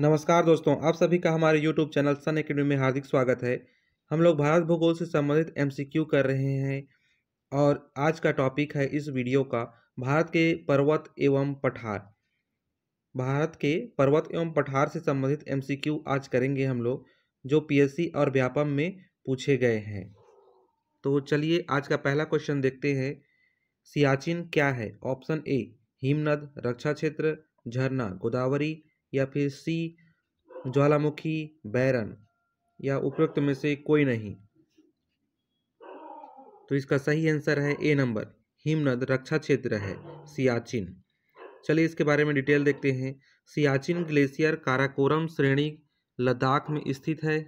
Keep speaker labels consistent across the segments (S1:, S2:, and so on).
S1: नमस्कार दोस्तों आप सभी का हमारे यूट्यूब चैनल सन एकेडमी में हार्दिक स्वागत है हम लोग भारत भूगोल से संबंधित एम कर रहे हैं और आज का टॉपिक है इस वीडियो का भारत के पर्वत एवं पठार भारत के पर्वत एवं पठार से संबंधित एम आज करेंगे हम लोग जो पी और व्यापम में पूछे गए हैं तो चलिए आज का पहला क्वेश्चन देखते हैं सियाचिन क्या है ऑप्शन ए हिमनद रक्षा क्षेत्र झरना गोदावरी या फिर सी ज्वालामुखी बैरन या उपरोक्त में से कोई नहीं तो इसका सही आंसर है ए नंबर हिमनद रक्षा क्षेत्र है सियाचिन चलिए इसके बारे में डिटेल देखते हैं सियाचिन ग्लेशियर काराकोरम श्रेणी लद्दाख में स्थित है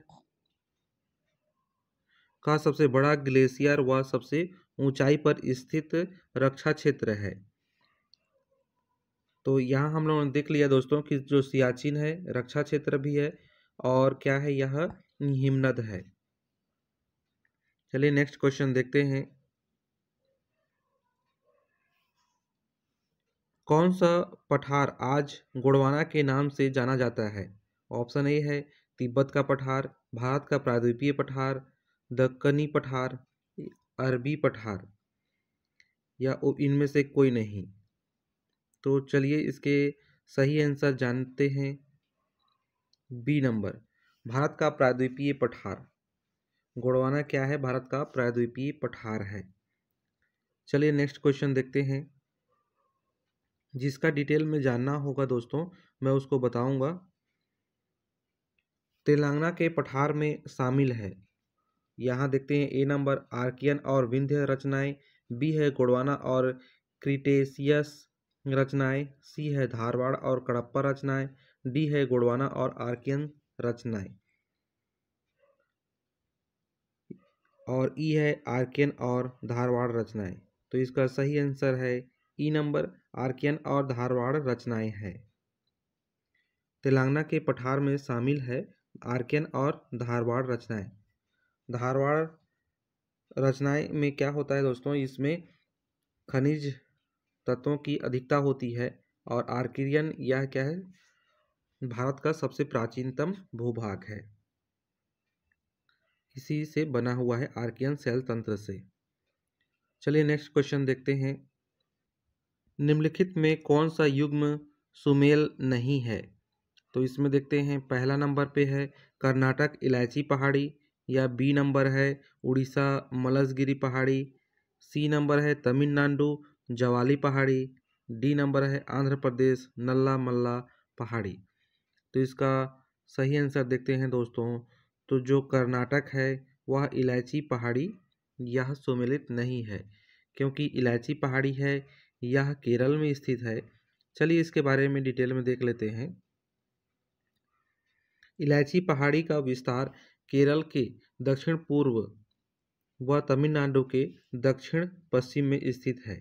S1: का सबसे बड़ा ग्लेशियर व सबसे ऊंचाई पर स्थित रक्षा क्षेत्र है तो यहाँ हम लोगों ने देख लिया दोस्तों कि जो सियाचिन है रक्षा क्षेत्र भी है और क्या है यह हिमनद है चलिए नेक्स्ट क्वेश्चन देखते हैं कौन सा पठार आज गुड़वाना के नाम से जाना जाता है ऑप्शन ए है तिब्बत का पठार भारत का प्रायद्वीपीय पठार दक्कनी पठार अरबी पठार या इनमें से कोई नहीं तो चलिए इसके सही आंसर जानते हैं बी नंबर भारत का प्रायद्वीपीय पठार गोडवाना क्या है भारत का प्रायद्वीपीय पठार है चलिए नेक्स्ट क्वेश्चन देखते हैं जिसका डिटेल में जानना होगा दोस्तों मैं उसको बताऊंगा तेलंगाना के पठार में शामिल है यहाँ देखते हैं ए नंबर आर्कियन और विंध्य रचनाएं बी है गोडवाना और क्रिटेशियस रचनाएं सी है धारवाड़ और कड़प्पा रचनाएं डी है गोडवाना और आर्कियन रचनाएं और ई है आर्कियन और धारवाड़ रचनाएं तो इसका सही आंसर है ई नंबर आर्कियन और धारवाड़ रचनाएं है तेलंगाना के पठार में शामिल है आर्कियन और धारवाड़ रचनाएं धारवाड़ रचनाएं में क्या होता है दोस्तों इसमें खनिज तत्वों की अधिकता होती है और आर्किरियन यह क्या है भारत का सबसे प्राचीनतम भूभाग है इसी से बना हुआ है आर्कियन सेल तंत्र से चलिए नेक्स्ट क्वेश्चन देखते हैं निम्नलिखित में कौन सा युग्म सुमेल नहीं है तो इसमें देखते हैं पहला नंबर पे है कर्नाटक इलायची पहाड़ी या बी नंबर है उड़ीसा मलसगिरी पहाड़ी सी नंबर है तमिलनाडु जवाली पहाड़ी डी नंबर है आंध्र प्रदेश नल्ला मल्ला पहाड़ी तो इसका सही आंसर देखते हैं दोस्तों तो जो कर्नाटक है वह इलायची पहाड़ी यह सुमिलित नहीं है क्योंकि इलायची पहाड़ी है यह केरल में स्थित है चलिए इसके बारे में डिटेल में देख लेते हैं इलायची पहाड़ी का विस्तार केरल के दक्षिण पूर्व व तमिलनाडु के दक्षिण पश्चिम में स्थित है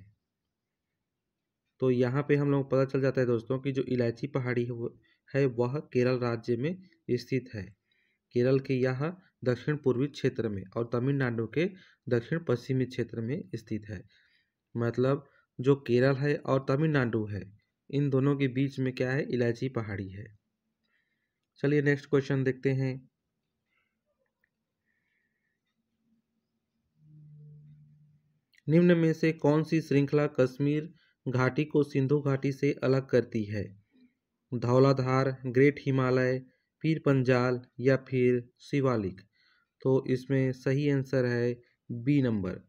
S1: तो यहाँ पे हम लोग पता चल जाता है दोस्तों कि जो इलायची पहाड़ी है वह केरल राज्य में स्थित है केरल के यह दक्षिण पूर्वी क्षेत्र में और तमिलनाडु के दक्षिण पश्चिमी क्षेत्र में स्थित है मतलब जो केरल है और तमिलनाडु है इन दोनों के बीच में क्या है इलायची पहाड़ी है चलिए नेक्स्ट क्वेश्चन देखते हैं निम्न में से कौन सी श्रृंखला कश्मीर घाटी को सिंधु घाटी से अलग करती है धौलाधार ग्रेट हिमालय पीर पंजाल या फिर शिवालिक तो इसमें सही आंसर है B number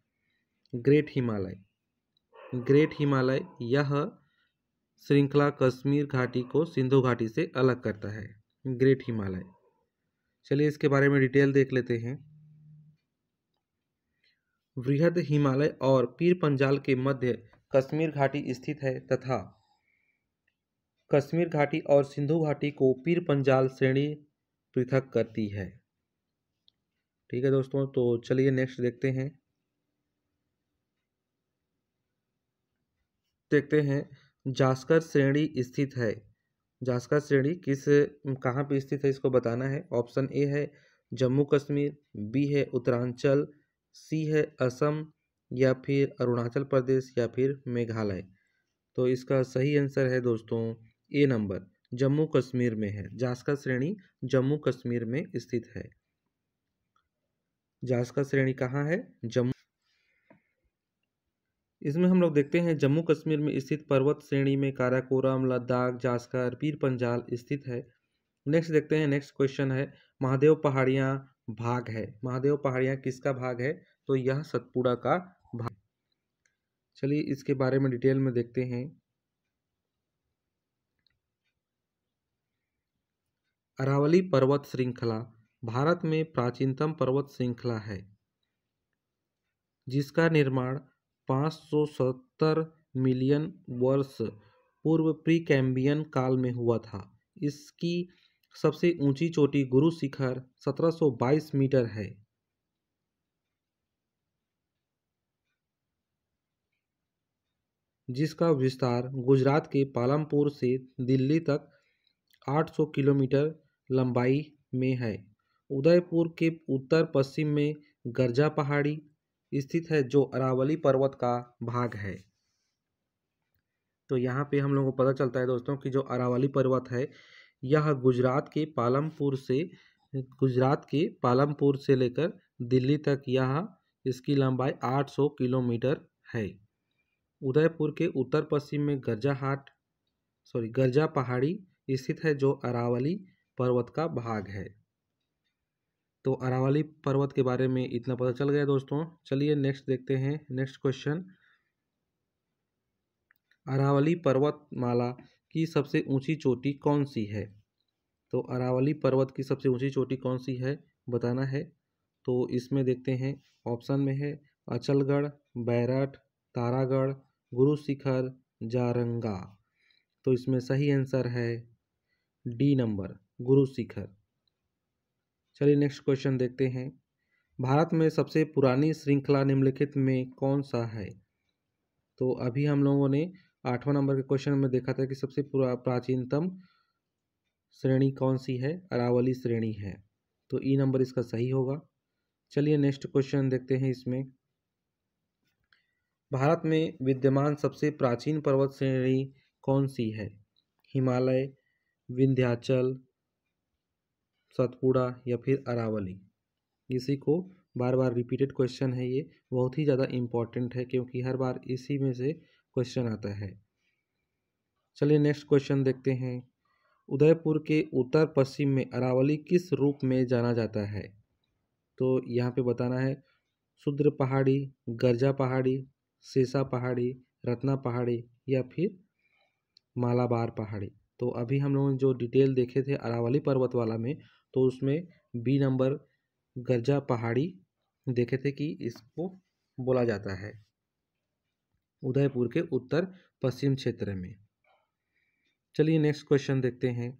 S1: great Himalaya great Himalaya यह श्रृंखला कश्मीर घाटी को सिंधु घाटी से अलग करता है ग्रेट हिमालय चलिए इसके बारे में डिटेल देख लेते हैं वृहद हिमालय और पीर पंजाल के मध्य कश्मीर घाटी स्थित है तथा कश्मीर घाटी और सिंधु घाटी को पीर पंजाल श्रेणी पृथक करती है ठीक है दोस्तों तो चलिए नेक्स्ट देखते हैं देखते हैं जास्कर श्रेणी स्थित है जास्कर श्रेणी किस कहाँ पे स्थित है इसको बताना है ऑप्शन ए है जम्मू कश्मीर बी है उत्तरांचल सी है असम या फिर अरुणाचल प्रदेश या फिर मेघालय तो इसका सही आंसर है दोस्तों ए नंबर जम्मू कश्मीर में है जासका श्रेणी जम्मू कश्मीर में स्थित है जासका श्रेणी कहाँ है जम्मू इसमें हम लोग देखते हैं जम्मू कश्मीर में स्थित पर्वत श्रेणी में काराकोरम लद्दाख जासकर पीर पंजाल स्थित है नेक्स्ट देखते हैं नेक्स्ट क्वेश्चन है महादेव पहाड़ियाँ भाग है महादेव पहाड़ियाँ किसका भाग है तो यह सतपुड़ा का चलिए इसके बारे में डिटेल में देखते हैं अरावली पर्वत श्रृंखला भारत में प्राचीनतम पर्वत श्रृंखला है जिसका निर्माण 570 मिलियन वर्ष पूर्व प्री कैम्बियन काल में हुआ था इसकी सबसे ऊंची चोटी गुरु शिखर 1722 मीटर है जिसका विस्तार गुजरात के पालमपुर से दिल्ली तक 800 किलोमीटर लंबाई में है उदयपुर के उत्तर पश्चिम में गर्जा पहाड़ी स्थित है जो अरावली पर्वत का भाग है तो यहाँ पे हम लोगों को पता चलता है दोस्तों कि जो अरावली पर्वत है यह गुजरात के पालमपुर से गुजरात के पालमपुर से लेकर दिल्ली तक यह इसकी लंबाई 800 किलोमीटर है उदयपुर के उत्तर पश्चिम में गर्जाहाट सॉरी गर्जा पहाड़ी स्थित है जो अरावली पर्वत का भाग है तो अरावली पर्वत के बारे में इतना पता चल गया दोस्तों चलिए नेक्स्ट देखते हैं नेक्स्ट क्वेश्चन अरावली पर्वतमाला की सबसे ऊंची चोटी कौन सी है तो अरावली पर्वत की सबसे ऊंची चोटी कौन सी है बताना है तो इसमें देखते हैं ऑप्शन में है अचलगढ़ बैराट तारागढ़ गुरु शिखर जारंगा तो इसमें सही आंसर है डी नंबर गुरु शिखर चलिए नेक्स्ट क्वेश्चन देखते हैं भारत में सबसे पुरानी श्रृंखला निम्नलिखित में कौन सा है तो अभी हम लोगों ने आठवां नंबर के क्वेश्चन में देखा था कि सबसे पुरा प्राचीनतम श्रेणी कौन सी है अरावली श्रेणी है तो ई नंबर इसका सही होगा चलिए नेक्स्ट क्वेश्चन देखते हैं इसमें भारत में विद्यमान सबसे प्राचीन पर्वत श्रेणी कौन सी है हिमालय विंध्याचल सतपुड़ा या फिर अरावली इसी को बार बार रिपीटेड क्वेश्चन है ये बहुत ही ज़्यादा इम्पॉर्टेंट है क्योंकि हर बार इसी में से क्वेश्चन आता है चलिए नेक्स्ट क्वेश्चन देखते हैं उदयपुर के उत्तर पश्चिम में अरावली किस रूप में जाना जाता है तो यहाँ पे बताना है शुद्र पहाड़ी गर्जा पहाड़ी सीसा पहाड़ी रत्ना पहाड़ी या फिर मालाबार पहाड़ी तो अभी हम लोगों ने जो डिटेल देखे थे अरावली पर्वत वाला में तो उसमें बी नंबर गर्जा पहाड़ी देखे थे कि इसको बोला जाता है उदयपुर के उत्तर पश्चिम क्षेत्र में चलिए नेक्स्ट क्वेश्चन देखते हैं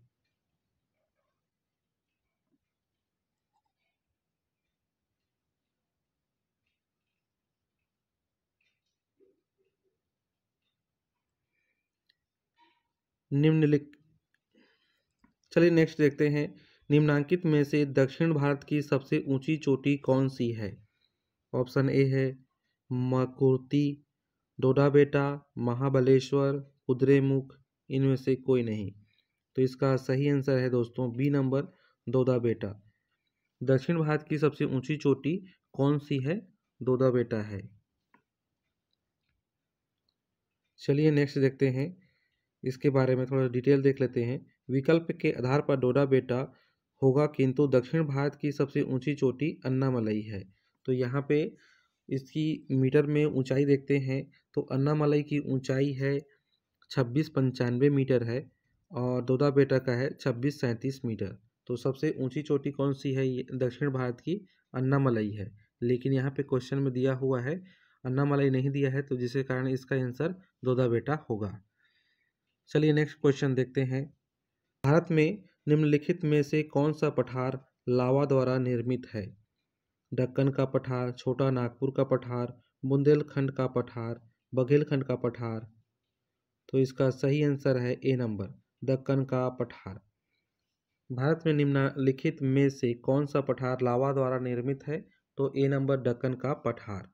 S1: निम्नलिख चलिए नेक्स्ट देखते हैं निम्नांकित में से दक्षिण भारत की सबसे ऊंची चोटी कौन सी है ऑप्शन ए है मकुर्ती डोडाबेटा महाबलेश्वर कुद्रेमुख इनमें से कोई नहीं तो इसका सही आंसर है दोस्तों बी नंबर दोदा बेटा दक्षिण भारत की सबसे ऊंची चोटी कौन सी है दोदा बेटा है चलिए नेक्स्ट देखते हैं इसके बारे में थोड़ा डिटेल देख लेते हैं विकल्प के आधार पर डोडा बेटा होगा किंतु दक्षिण भारत की सबसे ऊंची चोटी अन्नामलई है तो यहाँ पे इसकी मीटर में ऊंचाई देखते हैं तो अन्नामलई की ऊंचाई है छब्बीस पंचानवे मीटर है और डोडा बेटा का है छब्बीस सैंतीस मीटर तो सबसे ऊंची चोटी कौन सी है दक्षिण भारत की अन्नामलई है लेकिन यहाँ पर क्वेश्चन में दिया हुआ है अन्नामलई नहीं दिया है तो जिसके कारण इसका आंसर दोदा बेटा होगा चलिए नेक्स्ट क्वेश्चन देखते हैं भारत में निम्नलिखित में से कौन सा पठार लावा द्वारा निर्मित है डक्कन का पठार छोटा नागपुर का पठार बुंदेलखंड का पठार बघेलखंड का पठार तो इसका सही आंसर है ए नंबर दक्कन का पठार भारत में निम्नलिखित में से कौन सा पठार लावा द्वारा निर्मित है तो ए नंबर दक्कन का पठार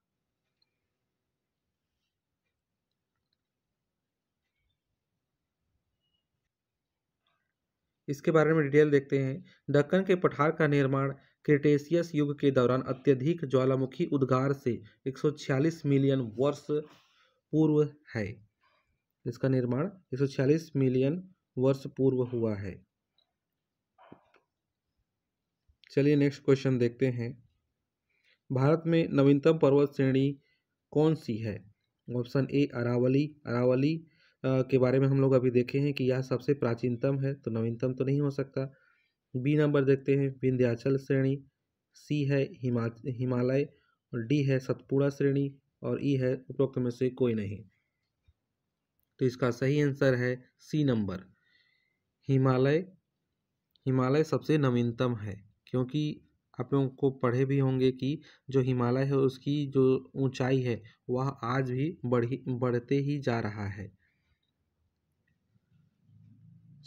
S1: इसके बारे में डिटेल देखते हैं दक्कन के पठार का निर्माण क्रिटेशियस युग के दौरान अत्यधिक ज्वालामुखी उद्गार से 146 मिलियन वर्ष पूर्व है इसका निर्माण 146 मिलियन वर्ष पूर्व हुआ है चलिए नेक्स्ट क्वेश्चन देखते हैं भारत में नवीनतम पर्वत श्रेणी कौन सी है ऑप्शन ए अरावली अरावली के बारे में हम लोग अभी देखे हैं कि यह सबसे प्राचीनतम है तो नवीनतम तो नहीं हो सकता बी नंबर देखते हैं विंध्याचल श्रेणी सी है हिमा हिमालय और डी है सतपुड़ा श्रेणी और ई है उपरोक्त में से कोई नहीं तो इसका सही आंसर है सी नंबर हिमालय हिमालय सबसे नवीनतम है क्योंकि आप लोगों को पढ़े भी होंगे कि जो हिमालय है उसकी जो ऊंचाई है वह आज भी बढ़ी बढ़ते ही जा रहा है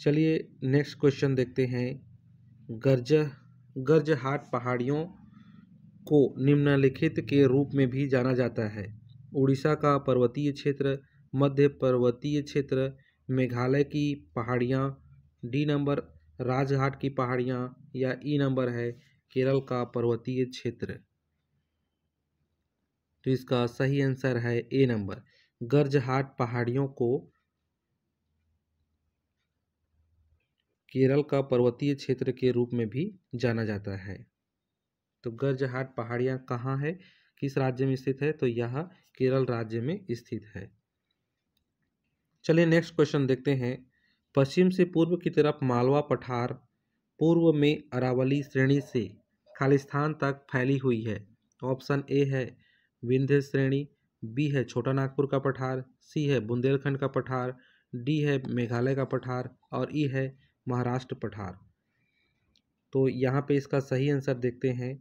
S1: चलिए नेक्स्ट क्वेश्चन देखते हैं गर्ज गर्जहाट पहाड़ियों को निम्नलिखित के रूप में भी जाना जाता है उड़ीसा का पर्वतीय क्षेत्र मध्य पर्वतीय क्षेत्र मेघालय की पहाड़ियाँ डी नंबर राजघाट की पहाड़ियाँ या ई e नंबर है केरल का पर्वतीय क्षेत्र तो इसका सही आंसर है ए नंबर गर्जहाट पहाड़ियों को केरल का पर्वतीय क्षेत्र के रूप में भी जाना जाता है तो गर्जहाट पहाड़ियाँ कहाँ है किस राज्य में स्थित है तो यह केरल राज्य में स्थित है चलिए नेक्स्ट क्वेश्चन देखते हैं पश्चिम से पूर्व की तरफ मालवा पठार पूर्व में अरावली श्रेणी से खालिस्तान तक फैली हुई है ऑप्शन ए है विंध्य श्रेणी बी है छोटा नागपुर का पठार सी है बुंदेलखंड का पठार डी है मेघालय का पठार और ई है महाराष्ट्र पठार तो यहाँ पे इसका सही आंसर देखते हैं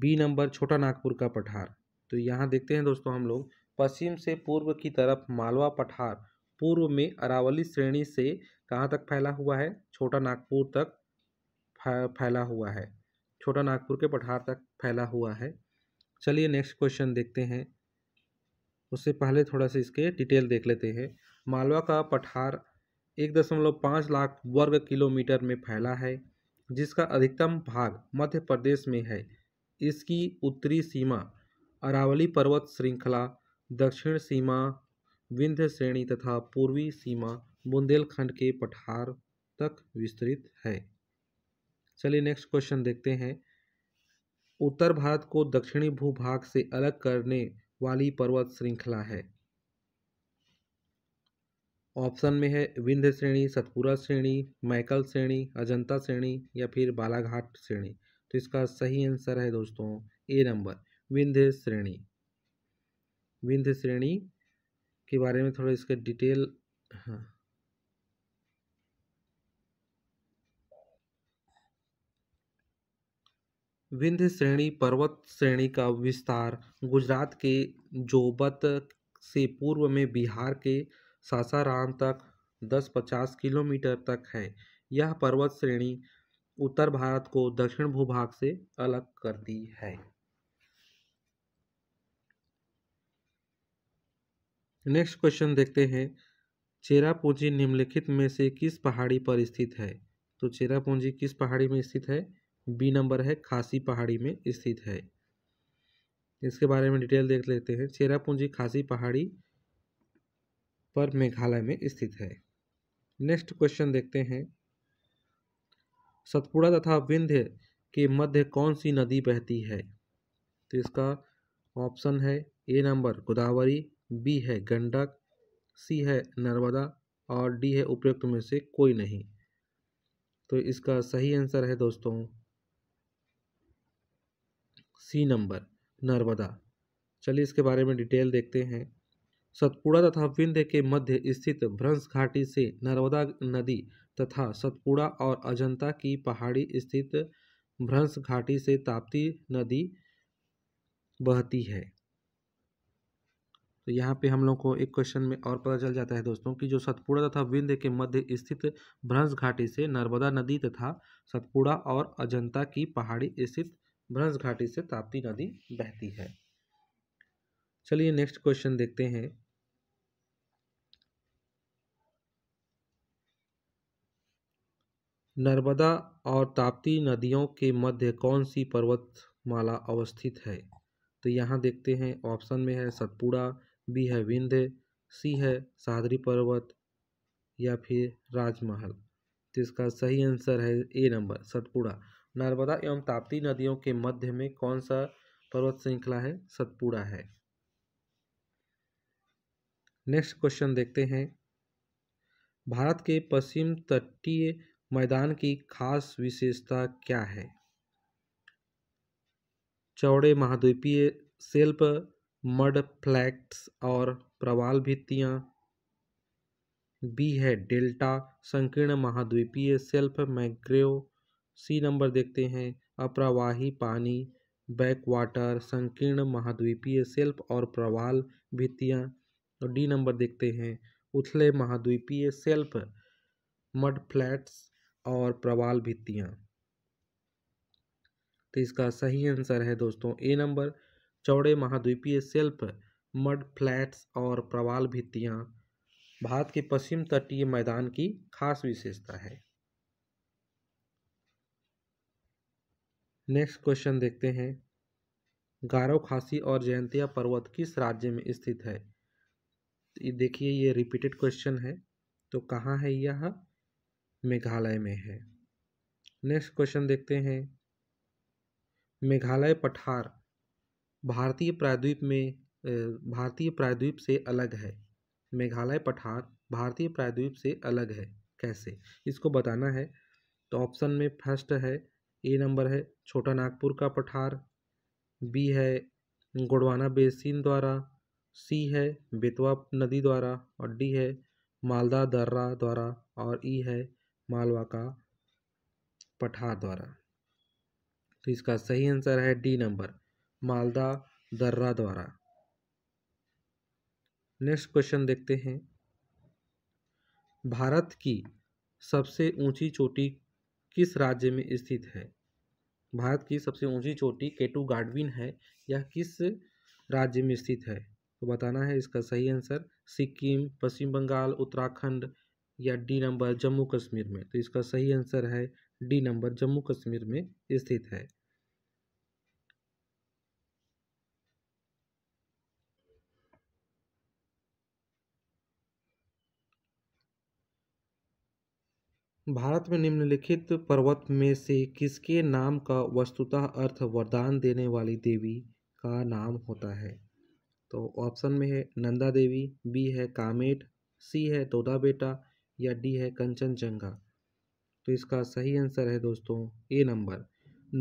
S1: बी नंबर छोटा नागपुर का पठार तो यहाँ देखते हैं दोस्तों हम लोग पश्चिम से पूर्व की तरफ मालवा पठार पूर्व में अरावली श्रेणी से कहाँ तक फैला हुआ है छोटा नागपुर तक फैला हुआ है छोटा नागपुर के पठार तक फैला हुआ है चलिए नेक्स्ट क्वेश्चन देखते हैं उससे पहले थोड़ा सा इसके डिटेल देख लेते हैं मालवा का पठार एक दशमलव पाँच लाख वर्ग किलोमीटर में फैला है जिसका अधिकतम भाग मध्य प्रदेश में है इसकी उत्तरी सीमा अरावली पर्वत श्रृंखला दक्षिण सीमा विंध्य श्रेणी तथा पूर्वी सीमा बुंदेलखंड के पठार तक विस्तृत है चलिए नेक्स्ट क्वेश्चन देखते हैं उत्तर भारत को दक्षिणी भूभाग से अलग करने वाली पर्वत श्रृंखला है ऑप्शन में है विंध्य श्रेणी सतपुरा श्रेणी मैकल श्रेणी अजंता श्रेणी या फिर बालाघाट श्रेणी तो इसका सही आंसर है दोस्तों ए नंबर विंध्य श्रेणी विंध्य श्रेणी के बारे में थोड़ा इसका डिटेल हाँ विंध्य श्रेणी पर्वत श्रेणी का विस्तार गुजरात के जोबत से पूर्व में बिहार के सासाराम तक दस पचास किलोमीटर तक है यह पर्वत श्रेणी उत्तर भारत को दक्षिण भूभाग से अलग करती है नेक्स्ट क्वेश्चन देखते हैं चेरापूंजी निम्नलिखित में से किस पहाड़ी पर स्थित है तो चेरापूंजी किस पहाड़ी में स्थित है बी नंबर है खासी पहाड़ी में स्थित है इसके बारे में डिटेल देख लेते हैं चेरापूंजी खासी पहाड़ी पर मेघालय में स्थित है नेक्स्ट क्वेश्चन देखते हैं सतपुड़ा तथा विंध्य के मध्य कौन सी नदी बहती है तो इसका ऑप्शन है ए नंबर गोदावरी बी है गंडक सी है नर्मदा और डी है उपयुक्त में से कोई नहीं तो इसका सही आंसर है दोस्तों सी नंबर नर्मदा चलिए इसके बारे में डिटेल देखते हैं सतपुड़ा तथा विंध्य के मध्य स्थित भ्रंस घाटी से नर्मदा नदी तथा सतपुड़ा और अजंता की पहाड़ी स्थित भ्रंस घाटी से ताप्ती नदी बहती है तो यहाँ पे हम लोग को एक क्वेश्चन में और पता चल जाता है दोस्तों कि जो सतपुड़ा तथा विंध्य के मध्य स्थित भ्रंस घाटी से नर्मदा नदी तथा सतपुड़ा और अजंता की पहाड़ी स्थित भ्रंस घाटी से ताप्ती नदी बहती है चलिए नेक्स्ट क्वेश्चन देखते हैं नर्मदा और ताप्ती नदियों के मध्य कौन सी पर्वतमाला अवस्थित है तो यहाँ देखते हैं ऑप्शन में है सतपुड़ा बी है विंध्य सी है सादरी पर्वत या फिर राजमहल तो इसका सही आंसर है ए नंबर सतपुड़ा नर्मदा एवं ताप्ती नदियों के मध्य में कौन सा पर्वत श्रृंखला है सतपुड़ा है नेक्स्ट क्वेश्चन देखते हैं भारत के पश्चिम तटीय मैदान की खास विशेषता क्या है चौड़े महाद्वीपीय सेल्प मड फ्लैक्स और प्रवाल भित्तियाँ बी है डेल्टा संकीर्ण महाद्वीपीय सेल्फ मैग्रेव सी नंबर देखते हैं अप्रवाही पानी बैक वाटर संकीर्ण महाद्वीपीय सेल्फ और प्रवाल भित्तियाँ और डी नंबर देखते हैं उथले महाद्वीपीय सेल्फ मड फ्लैट्स और प्रवाल भित्तियाँ तो इसका सही आंसर है दोस्तों ए नंबर चौड़े महाद्वीपीय सेल्फ मड फ्लैट्स और प्रवाल भित्तियाँ भारत के पश्चिम तटीय मैदान की खास विशेषता है नेक्स्ट क्वेश्चन देखते हैं गारो खासी और जयंतिया पर्वत किस राज्य में स्थित है देखिए ये रिपीटेड क्वेश्चन है तो कहाँ है यह मेघालय में है नेक्स्ट क्वेश्चन देखते हैं मेघालय पठार भारतीय प्रायद्वीप में भारतीय प्रायद्वीप से अलग है मेघालय पठार भारतीय प्रायद्वीप से अलग है कैसे इसको बताना है तो ऑप्शन में फर्स्ट है ए नंबर है छोटा नागपुर का पठार बी है गुड़वाना बेसिन द्वारा सी है बेतवा नदी द्वारा और डी है मालदा दर्रा द्वारा और ई है मालवा का पठार द्वारा तो इसका सही आंसर है डी नंबर मालदा दर्रा द्वारा नेक्स्ट क्वेश्चन देखते हैं भारत की सबसे ऊंची चोटी किस राज्य में स्थित है भारत की सबसे ऊंची चोटी केटू गार्डविन है यह किस राज्य में स्थित है तो बताना है इसका सही आंसर सिक्किम पश्चिम बंगाल उत्तराखंड या डी नंबर जम्मू कश्मीर में तो इसका सही आंसर है डी नंबर जम्मू कश्मीर में स्थित है भारत में निम्नलिखित पर्वत में से किसके नाम का वस्तुतः अर्थ वरदान देने वाली देवी का नाम होता है तो ऑप्शन में है नंदा देवी बी है कामेट सी है तोदा बेटा या डी है कंचनजंगा तो इसका सही आंसर है दोस्तों ए नंबर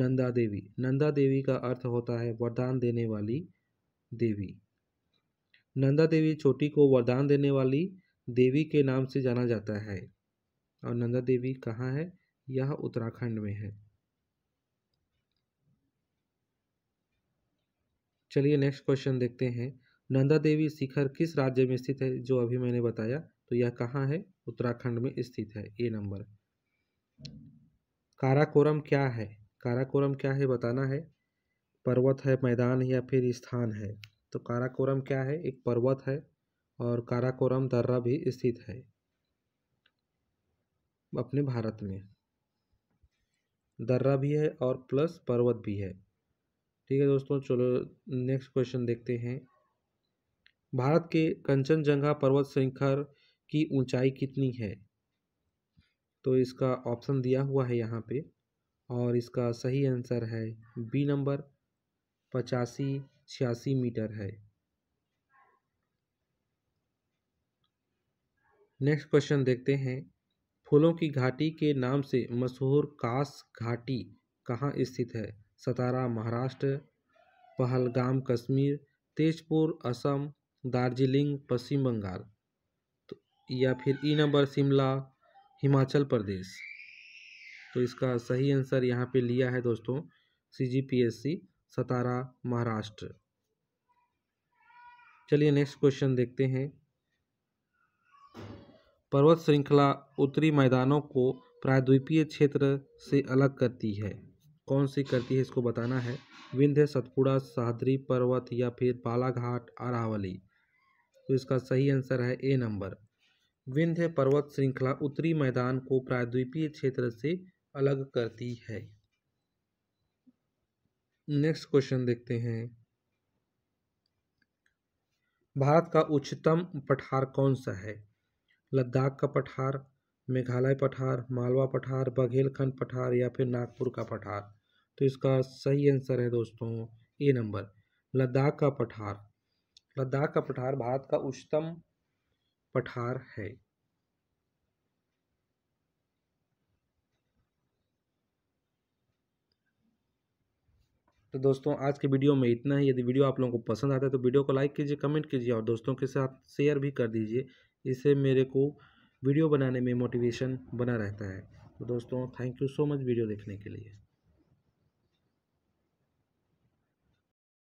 S1: नंदा देवी नंदा देवी का अर्थ होता है वरदान देने वाली देवी नंदा देवी छोटी को वरदान देने वाली देवी के नाम से जाना जाता है और नंदा देवी कहाँ है यह उत्तराखंड में है चलिए नेक्स्ट क्वेश्चन देखते हैं नंदा देवी शिखर किस राज्य में स्थित है जो अभी मैंने बताया तो यह कहाँ है उत्तराखंड में स्थित है ए नंबर काराकोरम क्या है काराकोरम क्या है बताना है पर्वत है मैदान या फिर स्थान है तो काराकोरम क्या है एक पर्वत है और काराकोरम दर्रा भी स्थित है अपने भारत में दर्रा भी है और प्लस पर्वत भी है ठीक है दोस्तों चलो नेक्स्ट क्वेश्चन देखते हैं भारत के कंचनजंगा पर्वत श्रृंखर की ऊंचाई कितनी है तो इसका ऑप्शन दिया हुआ है यहाँ पे और इसका सही आंसर है बी नंबर पचासी छियासी मीटर है नेक्स्ट क्वेश्चन देखते हैं फूलों की घाटी के नाम से मशहूर कास घाटी कहाँ स्थित है सतारा महाराष्ट्र पहलगाम कश्मीर तेजपुर असम दार्जिलिंग पश्चिम बंगाल या फिर ई नंबर शिमला हिमाचल प्रदेश तो इसका सही आंसर यहाँ पे लिया है दोस्तों C G P S C Satara Maharashtra चलिए नेक्स्ट क्वेश्चन देखते हैं पर्वत श्रृंखला उत्तरी मैदानों को प्रायद्वीपीय क्षेत्र से अलग करती है कौन सी करती है इसको बताना है विंध्य सतपुड़ा सहाद्री पर्वत या फिर बालाघाट अरावली तो इसका सही आंसर है ए नंबर विंध्य पर्वत श्रृंखला उत्तरी मैदान को प्रायद्वीपीय क्षेत्र से अलग करती है नेक्स्ट क्वेश्चन देखते हैं भारत का उच्चतम पठार कौन सा है लद्दाख का पठार मेघालय पठार मालवा पठार बघेलखंड पठार या फिर नागपुर का पठार तो इसका सही आंसर है दोस्तों ए नंबर लद्दाख का पठार लद्दाख का पठार भारत का उच्चतम पठार है तो दोस्तों आज के वीडियो में इतना ही यदि वीडियो आप लोगों को पसंद आता है तो वीडियो को लाइक कीजिए कमेंट कीजिए और दोस्तों के साथ शेयर भी कर दीजिए इससे मेरे को वीडियो बनाने में मोटिवेशन बना रहता है तो दोस्तों thank you so much video देखने के लिए